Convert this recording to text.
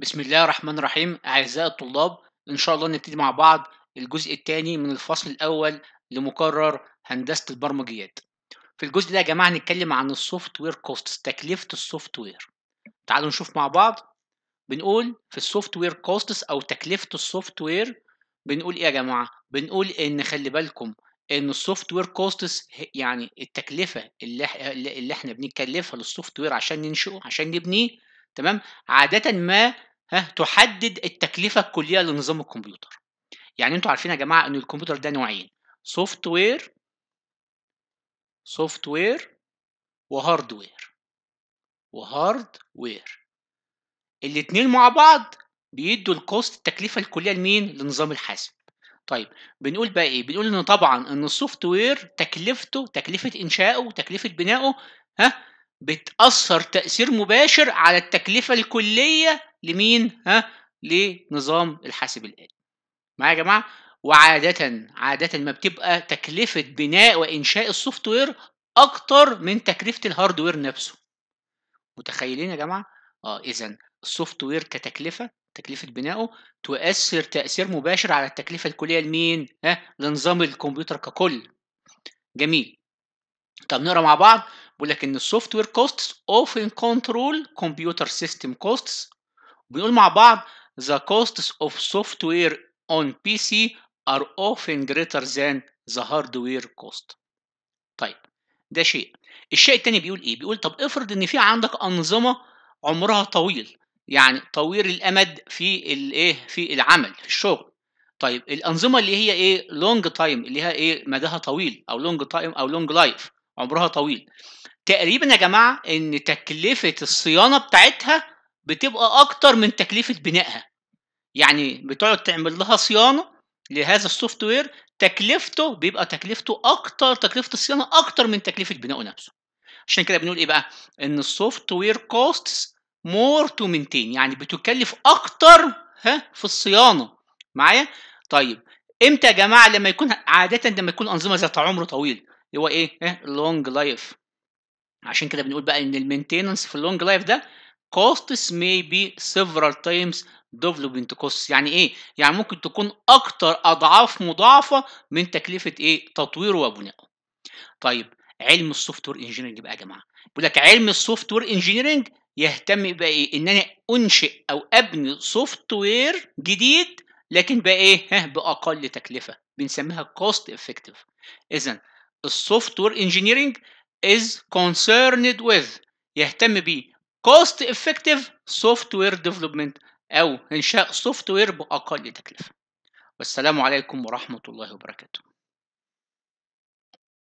بسم الله الرحمن الرحيم أعزائي الطلاب إن شاء الله نبتدي مع بعض الجزء الثاني من الفصل الأول لمقرر هندسة البرمجيات في الجزء ده يا جماعة هنتكلم عن السوفت وير كوستس تكلفة السوفت وير تعالوا نشوف مع بعض بنقول في السوفت وير كوستس أو تكلفة السوفت وير بنقول إيه يا جماعة بنقول إن خلي بالكم إن السوفت وير كوستس يعني التكلفة اللي, اللي إحنا بنتكلفها للسوفت وير عشان ننشئه عشان نبنيه تمام عادة ما ها تحدد التكلفه الكليه لنظام الكمبيوتر يعني انتوا عارفين يا جماعه ان الكمبيوتر ده نوعين سوفت وير سوفت وير وهارد وير وهارد وير الاتنين مع بعض بيدوا الكوست التكلفه الكليه لمين لنظام الحاسب طيب بنقول بقى ايه بنقول ان طبعا ان السوفت وير تكلفته تكلفه انشائه تكلفه بنائه ها بتاثر تاثير مباشر على التكلفه الكليه لمين؟ ها؟ لنظام الحاسب الآلي. معايا يا جماعة؟ وعادة عادة ما بتبقى تكلفة بناء وإنشاء السوفت وير أكتر من تكلفة الهارد وير نفسه. متخيلين يا جماعة؟ آه إذا السوفت وير كتكلفة تكلفة بنائه تؤثر تأثير مباشر على التكلفة الكلية لمين؟ ها؟ لنظام الكمبيوتر ككل. جميل. طب نقرا مع بعض بيقول لك ان السوفت وير كوستس اوفن كنترول كمبيوتر سيستم كوستس بنقول مع بعض the costs of software on PC are often greater than the hardware cost طيب ده شيء الشيء التاني بيقول ايه بيقول طب افرض ان في عندك انظمه عمرها طويل يعني طويل الامد في الايه في العمل في الشغل طيب الانظمه اللي هي ايه لونج تايم اللي هي ايه مداها طويل او لونج تايم او لونج لايف عمرها طويل تقريبا يا جماعه ان تكلفه الصيانه بتاعتها بتبقى اكتر من تكلفه بنائها يعني بتقعد تعمل لها صيانه لهذا السوفت وير تكلفته بيبقى تكلفته اكتر تكلفه الصيانه اكتر من تكلفه بنائه نفسه عشان كده بنقول ايه بقى ان السوفت وير كوستس مور تو مينتين يعني بتكلف اكتر ها في الصيانه معايا طيب امتى يا جماعه لما يكون عاده لما يكون انظمه ذات عمر طويل اللي هو ايه لونج لايف عشان كده بنقول بقى ان المينتيننس في اللونج لايف ده costs may be several times development costs يعني ايه يعني ممكن تكون اكتر اضعاف مضاعفه من تكلفه ايه تطويره وبنائه طيب علم السوفت وير انجينيرنج بقى يا جماعه بيقول لك علم السوفت وير انجينيرنج يهتم بقى ايه ان انا انشئ او ابني سوفت وير جديد لكن بقى ايه ها باقل تكلفه بنسميها كوست افكتيف اذا السوفت وير انجينيرنج از كونسيرند ويز يهتم بيه كوست افكتيف سوفت وير ديفلوبمنت او انشاء سوفت وير باقل تكلفه والسلام عليكم ورحمه الله وبركاته